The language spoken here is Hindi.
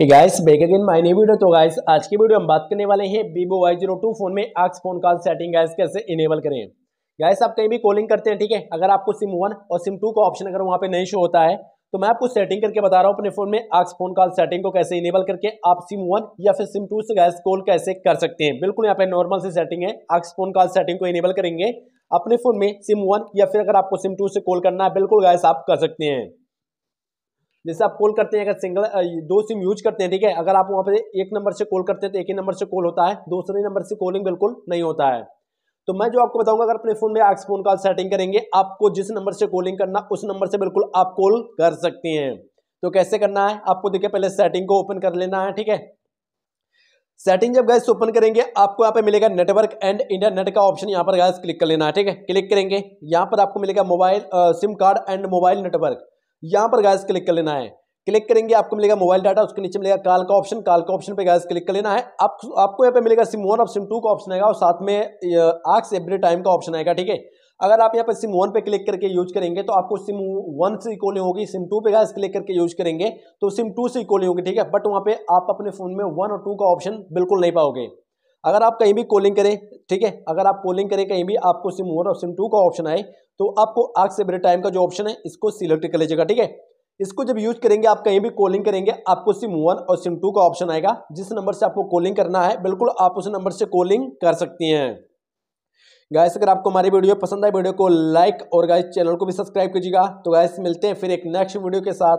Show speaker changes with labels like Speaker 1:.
Speaker 1: hey guys back again my new video तो गाइस आज की वीडियो हम बात करने वाले हैं Vivo Y zero two phone में आक्स फोन कॉल सेटिंग गाइस कैसे इनेबल करें गाइस आप कहीं भी कॉलिंग करते हैं ठीक है अगर आपको सिम वन और सिम टू का ऑप्शन अगर वहाँ पे नहीं शो होता है तो मैं आपको सेटिंग करके बता रहा हूँ अपने फोन में आक्स फोन कॉल सेटिंग को कैसे इनेबल करके आप सिम वन या फिर सिम टू से गैस कॉल कैसे कर सकते हैं बिल्कुल यहाँ पे नॉर्मल से सेटिंग है आक्स फोन कॉल सेटिंग को इनेबल करेंगे अपने फोन में सिम वन या फिर अगर आपको सिम टू से कॉल करना है बिल्कुल गैस आप कर सकते हैं जैसे आप कॉल करते हैं अगर सिंगल दो सिम यूज करते हैं ठीक है अगर आप वहां पर एक नंबर से कॉल करते हैं तो एक ही नंबर से कॉल होता है दूसरे नंबर से कॉलिंग बिल्कुल नहीं होता है तो मैं जो आपको बताऊंगा अगर अपने फोन में आक्स फोन कॉल सेटिंग करेंगे आपको जिस नंबर से कॉलिंग करना उस नंबर से बिल्कुल आप कॉल कर सकती हैं तो कैसे करना है आपको देखिए पहले सेटिंग को ओपन कर लेना है ठीक है सेटिंग जब गैस ओपन करेंगे आपको यहाँ पे मिलेगा नेटवर्क एंड इंटरनेट का ऑप्शन यहाँ पर गैस क्लिक कर लेना है ठीक है क्लिक करेंगे यहाँ पर आपको मिलेगा mobile SIM card and mobile network यहाँ पर गैस क्लिक कर लेना है क्लिक करेंगे आपको मिलेगा मोबाइल डाटा उसके नीचे मिलेगा कॉल का ऑप्शन कॉल का ऑप्शन पे गैस क्लिक कर लेना है आप, आपको यहाँ पे मिलेगा सिम वन और सिम टू का ऑप्शन आएगा और साथ में आक्स एवरी टाइम का ऑप्शन आएगा ठीक है अगर आप यहाँ पर सिम वन पे क्लिक करके यूज करेंगे तो आपको सिम वन से इकोलिंग होगी सिम टू पे गैस क्लिक करके यूज करेंगे तो सिम टू से इकोलिंग होगी ठीक है बट वहाँ पे आप अपने फ़ोन में वन और टू का ऑप्शन बिल्कुल नहीं पाओगे अगर आप कहीं भी कॉलिंग करें ठीक है अगर आप कॉलिंग करें कहीं भी आपको सिम वन और सिम टू का ऑप्शन आए तो आपको आग से बड़े टाइम का जो ऑप्शन है इसको सिलेक्ट कर लीजिएगा ठीक है इसको जब यूज करेंगे आप कहीं भी कॉलिंग करेंगे आपको सिम वन और सिम टू का ऑप्शन आएगा जिस नंबर से आपको कॉलिंग करना है बिल्कुल आप उस नंबर से कॉलिंग कर सकती हैं गाइस अगर आपको हमारी वीडियो पसंद आए वीडियो को लाइक और गाइस चैनल को भी सब्सक्राइब कीजिएगा तो गाइस मिलते हैं फिर एक नेक्स्ट वीडियो के साथ